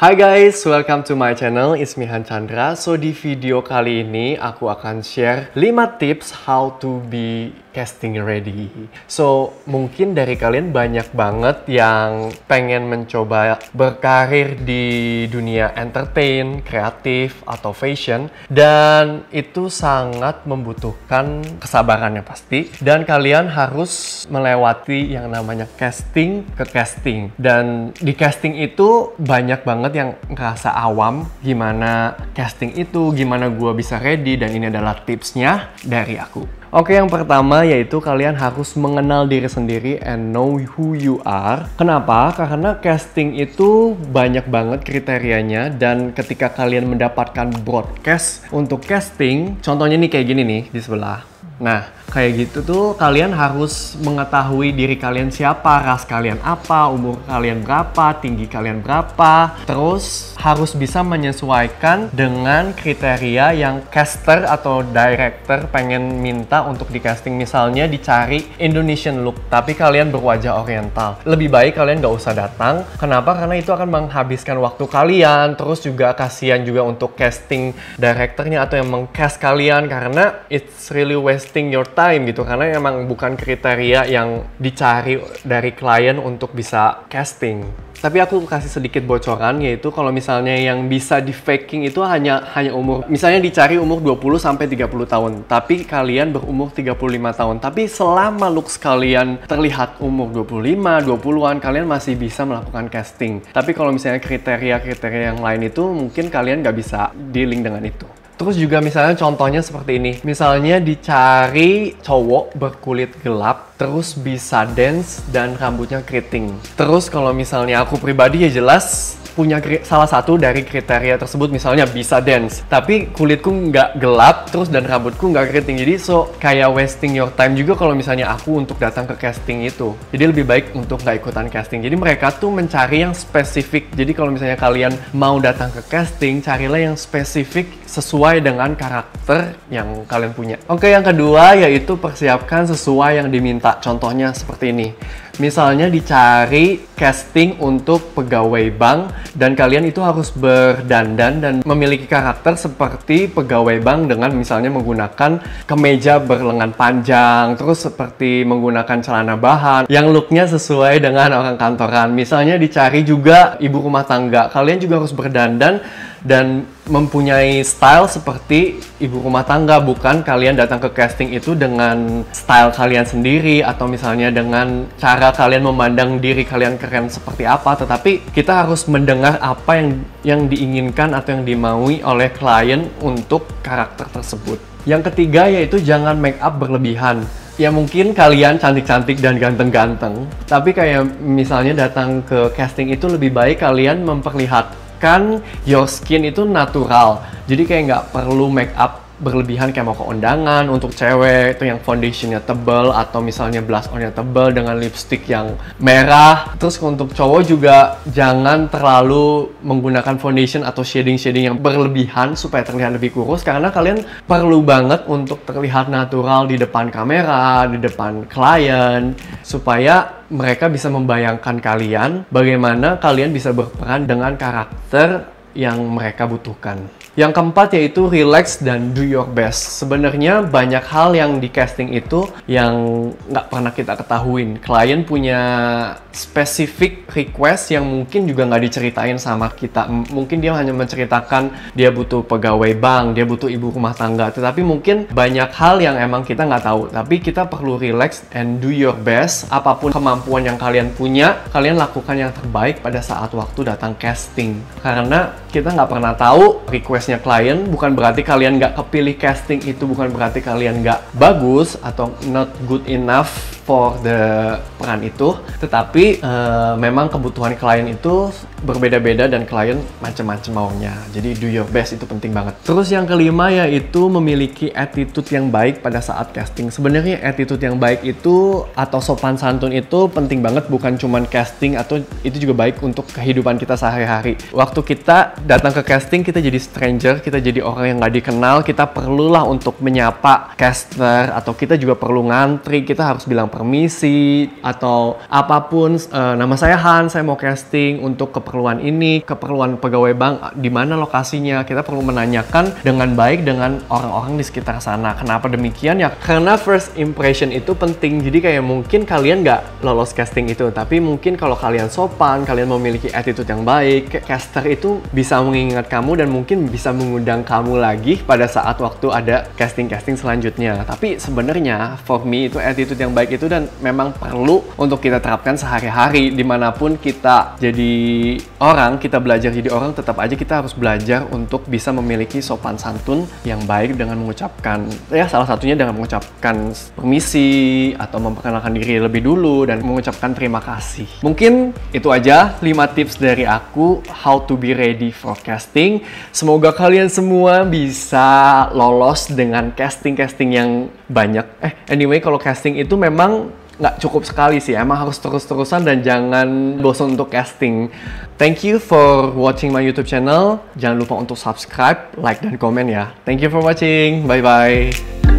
Hai guys, welcome to my channel, it's Mihan Chandra. So di video kali ini aku akan share 5 tips how to be casting ready. So, mungkin dari kalian banyak banget yang pengen mencoba berkarir di dunia entertain, kreatif, atau fashion. Dan itu sangat membutuhkan kesabarannya pasti. Dan kalian harus melewati yang namanya casting ke casting. Dan di casting itu banyak banget yang ngerasa awam gimana casting itu, gimana gua bisa ready. Dan ini adalah tipsnya dari aku. Oke, yang pertama yaitu kalian harus mengenal diri sendiri and know who you are. Kenapa? Karena casting itu banyak banget kriterianya dan ketika kalian mendapatkan broadcast untuk casting, contohnya nih kayak gini nih di sebelah. Nah, kayak gitu tuh kalian harus mengetahui diri kalian siapa, ras kalian apa, umur kalian berapa, tinggi kalian berapa. Terus harus bisa menyesuaikan dengan kriteria yang caster atau director pengen minta untuk di casting. Misalnya dicari Indonesian look, tapi kalian berwajah oriental. Lebih baik kalian nggak usah datang. Kenapa? Karena itu akan menghabiskan waktu kalian. Terus juga kasihan juga untuk casting directornya atau yang mengcast kalian karena it's really wasting your time time gitu karena emang bukan kriteria yang dicari dari klien untuk bisa casting. Tapi aku kasih sedikit bocoran yaitu kalau misalnya yang bisa di faking itu hanya hanya umur misalnya dicari umur 20 sampai 30 tahun, tapi kalian berumur 35 tahun. Tapi selama looks kalian terlihat umur 25, 20-an kalian masih bisa melakukan casting. Tapi kalau misalnya kriteria-kriteria yang lain itu mungkin kalian nggak bisa dealing dengan itu. Terus juga misalnya contohnya seperti ini. Misalnya dicari cowok berkulit gelap, terus bisa dance dan rambutnya keriting. Terus kalau misalnya aku pribadi ya jelas punya salah satu dari kriteria tersebut misalnya bisa dance tapi kulitku nggak gelap terus dan rambutku nggak keriting jadi so kayak wasting your time juga kalau misalnya aku untuk datang ke casting itu jadi lebih baik untuk nggak ikutan casting jadi mereka tuh mencari yang spesifik jadi kalau misalnya kalian mau datang ke casting carilah yang spesifik sesuai dengan karakter yang kalian punya oke yang kedua yaitu persiapkan sesuai yang diminta contohnya seperti ini Misalnya dicari casting untuk pegawai bank dan kalian itu harus berdandan dan memiliki karakter seperti pegawai bank dengan misalnya menggunakan kemeja berlengan panjang, terus seperti menggunakan celana bahan yang looknya sesuai dengan orang kantoran. Misalnya dicari juga ibu rumah tangga, kalian juga harus berdandan dan mempunyai style seperti ibu rumah tangga bukan kalian datang ke casting itu dengan style kalian sendiri atau misalnya dengan cara kalian memandang diri kalian keren seperti apa tetapi kita harus mendengar apa yang yang diinginkan atau yang dimaui oleh klien untuk karakter tersebut. Yang ketiga yaitu jangan make up berlebihan ya mungkin kalian cantik-cantik dan ganteng-ganteng tapi kayak misalnya datang ke casting itu lebih baik kalian memperlihat kan, your skin itu natural, jadi kayak nggak perlu make up berlebihan kayak mau ke undangan untuk cewek itu yang foundationnya tebel atau misalnya blush onnya tebel dengan lipstick yang merah terus untuk cowok juga jangan terlalu menggunakan foundation atau shading-shading yang berlebihan supaya terlihat lebih kurus karena kalian perlu banget untuk terlihat natural di depan kamera, di depan klien supaya mereka bisa membayangkan kalian bagaimana kalian bisa berperan dengan karakter yang mereka butuhkan. Yang keempat yaitu relax dan do your best. Sebenarnya banyak hal yang di casting itu yang nggak pernah kita ketahuin. Klien punya spesifik request yang mungkin juga nggak diceritain sama kita. M mungkin dia hanya menceritakan dia butuh pegawai bank, dia butuh ibu rumah tangga. Tetapi mungkin banyak hal yang emang kita nggak tahu. Tapi kita perlu relax and do your best. Apapun kemampuan yang kalian punya, kalian lakukan yang terbaik pada saat waktu datang casting. Karena kita nggak pernah tahu request klien, bukan berarti kalian nggak kepilih casting itu, bukan berarti kalian nggak bagus atau not good enough for the peran itu. Tetapi uh, memang kebutuhan klien itu berbeda-beda dan klien macam-macam maunya. Jadi do your best itu penting banget. Terus yang kelima yaitu memiliki attitude yang baik pada saat casting. Sebenarnya attitude yang baik itu atau sopan santun itu penting banget bukan cuma casting atau itu juga baik untuk kehidupan kita sehari-hari. Waktu kita datang ke casting kita jadi stranger stranger, kita jadi orang yang nggak dikenal, kita perlulah untuk menyapa caster atau kita juga perlu ngantri, kita harus bilang permisi atau apapun. E, nama saya Han, saya mau casting untuk keperluan ini, keperluan pegawai bank, eh, di mana lokasinya? Kita perlu menanyakan dengan baik dengan orang-orang di sekitar sana. Kenapa demikian ya? Karena first impression itu penting. Jadi kayak mungkin kalian nggak lolos casting itu, tapi mungkin kalau kalian sopan, kalian memiliki attitude yang baik, caster itu bisa mengingat kamu dan mungkin bisa bisa mengundang kamu lagi pada saat waktu ada casting-casting selanjutnya. Tapi sebenarnya for me itu attitude yang baik itu dan memang perlu untuk kita terapkan sehari-hari dimanapun kita jadi orang, kita belajar jadi orang tetap aja kita harus belajar untuk bisa memiliki sopan santun yang baik dengan mengucapkan ya salah satunya dengan mengucapkan permisi atau memperkenalkan diri lebih dulu dan mengucapkan terima kasih. Mungkin itu aja 5 tips dari aku how to be ready for casting. Semoga Semoga kalian semua bisa lolos dengan casting-casting yang banyak. Eh, anyway, kalau casting itu memang nggak cukup sekali sih. Emang harus terus-terusan dan jangan bosan untuk casting. Thank you for watching my YouTube channel. Jangan lupa untuk subscribe, like, dan komen ya. Thank you for watching. Bye-bye.